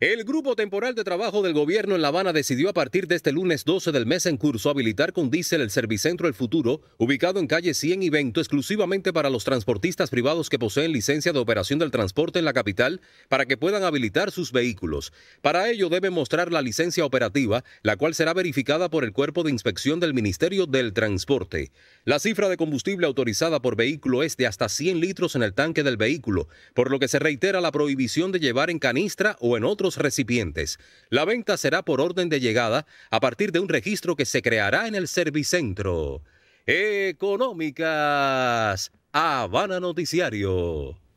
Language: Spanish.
El Grupo Temporal de Trabajo del Gobierno en La Habana decidió a partir de este lunes 12 del mes en curso habilitar con diésel el Servicentro El Futuro, ubicado en calle 100 y 20, exclusivamente para los transportistas privados que poseen licencia de operación del transporte en la capital, para que puedan habilitar sus vehículos. Para ello debe mostrar la licencia operativa, la cual será verificada por el Cuerpo de Inspección del Ministerio del Transporte. La cifra de combustible autorizada por vehículo es de hasta 100 litros en el tanque del vehículo, por lo que se reitera la prohibición de llevar en canistra o en otros recipientes. La venta será por orden de llegada a partir de un registro que se creará en el Servicentro. Económicas. Habana Noticiario.